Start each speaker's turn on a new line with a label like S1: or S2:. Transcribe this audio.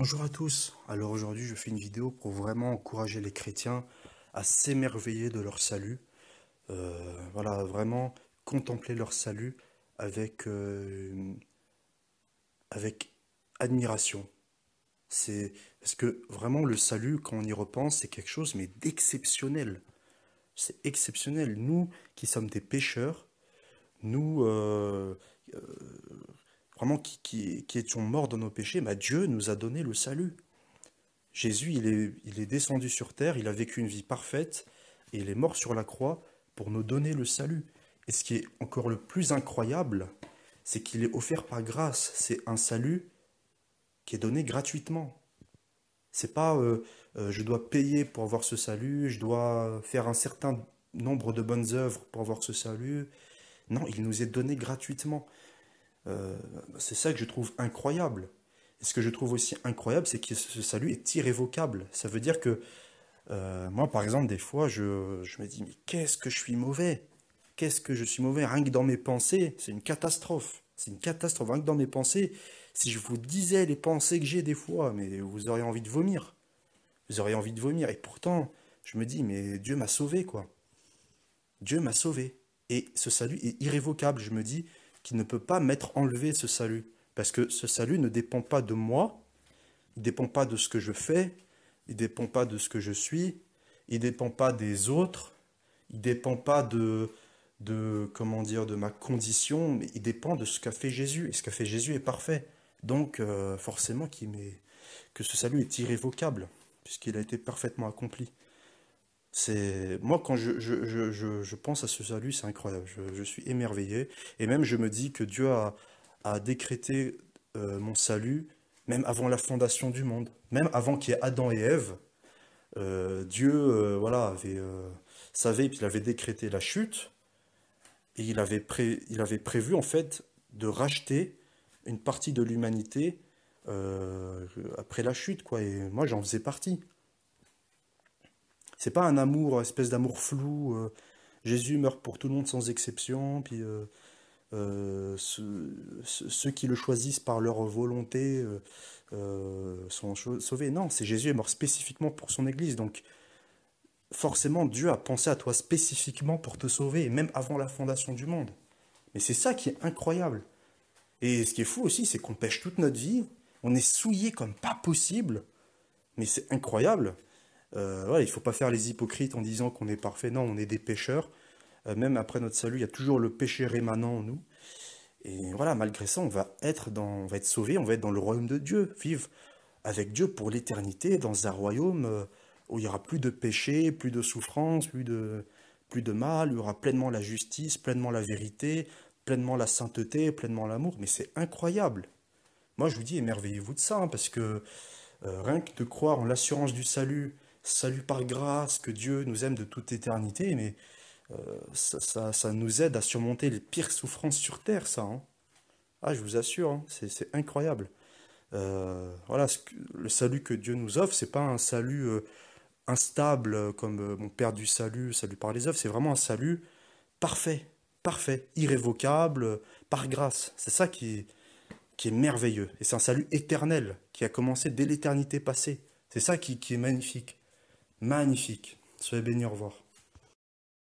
S1: Bonjour à tous, alors aujourd'hui je fais une vidéo pour vraiment encourager les chrétiens à s'émerveiller de leur salut, euh, voilà, vraiment contempler leur salut avec, euh, avec admiration. C'est parce que vraiment le salut, quand on y repense, c'est quelque chose mais d'exceptionnel. C'est exceptionnel. Nous qui sommes des pécheurs, nous euh, vraiment qui, qui, étions morts dans nos péchés, mais bah, Dieu nous a donné le salut. Jésus, il est, descendu sur terre, il a vécu une vie parfaite, et il est mort sur la croix pour nous donner le salut. Et ce qui est encore le plus incroyable, c'est qu'il est offert par grâce. C'est un salut qui est donné gratuitement. C'est pas euh, euh, je dois payer pour avoir ce salut, je dois faire un certain nombre de bonnes œuvres pour avoir ce salut. Non, il nous est donné gratuitement. Euh, c'est ça que je trouve incroyable. Et ce que je trouve aussi incroyable, c'est que ce salut est irrévocable. Ça veut dire que euh, moi, par exemple, des fois, je, me dis, mais qu'est-ce que je suis mauvais Qu'est-ce que je suis mauvais Rien que dans mes pensées, c'est une catastrophe. C'est une catastrophe. Rien que dans mes pensées, si je vous disais les pensées que j'ai des fois, mais vous auriez envie de vomir. Vous auriez envie de vomir. Et pourtant, je me dis, mais Dieu m'a sauvé, quoi. Dieu m'a sauvé. Et ce salut est irrévocable. Je me dis, qui ne peut pas m'être enlevé ce salut. Parce que ce salut ne dépend pas de moi, il ne dépend pas de ce que je fais, il ne dépend pas de ce que je suis, il ne dépend pas des autres, il ne dépend pas de, de, comment dire, de ma condition, mais il dépend de ce qu'a fait Jésus. Et ce qu'a fait Jésus est parfait. Donc euh, forcément que ce salut est irrévocable, puisqu'il a été parfaitement accompli. C'est moi quand je, pense à ce salut, c'est incroyable. Je, suis émerveillé et même je me dis que Dieu a, décrété euh, mon salut même avant la fondation du monde, même avant qu'il y ait Adam et Ève. Euh, Dieu, euh, voilà, avait savait avait décrété la chute et il avait il avait prévu en fait de racheter une partie de l'humanité après la chute quoi. Et moi j'en faisais partie. C'est pas un amour, euh, espèce d'amour flou. Euh, Jésus meurt pour tout le monde sans exception, puis euh, ceux, qui le choisissent par leur volonté sont sauvés. Non, c'est Jésus est mort spécifiquement pour son Église. Donc, forcément, Dieu a pensé à toi spécifiquement pour te sauver, même avant la fondation du monde. Mais c'est ça qui est incroyable. Et ce qui est fou aussi, c'est qu'on pêche toute notre vie, on est souillé comme pas possible, mais c'est incroyable. Euh, il ne faut pas faire les hypocrites en disant qu'on est parfait. Non, on est des pécheurs. Euh, même après notre salut, il y a toujours le péché rémanent en nous. Et voilà, malgré ça, on va être dans, on va être sauvé, on va être dans le royaume de Dieu, vivre avec Dieu pour l'éternité, dans un royaume euh, où il y aura plus de péché, plus de souffrance, plus de, plus de mal, il y aura pleinement la justice, pleinement la vérité, pleinement la sainteté, pleinement l'amour. Mais c'est incroyable. Moi, je vous dis, émerveillez-vous de ça, hein, parce que rien que de croire en l'assurance du salut, salut par grâce, que Dieu nous aime de toute éternité, mais euh, ça, ça, nous aide à surmonter les pires souffrances sur Terre, ça. Hein. Ah, je vous assure, hein, c'est incroyable. Euh, voilà, le salut que Dieu nous offre, c'est pas un salut euh, instable comme mon père du salut, salut par les œuvres, c'est vraiment un salut parfait, parfait, irrévocable, par grâce. C'est ça qui est, merveilleux. Et c'est un salut éternel qui a commencé dès l'éternité passée. C'est ça qui, est magnifique magnifique. Soyez bénis, au revoir.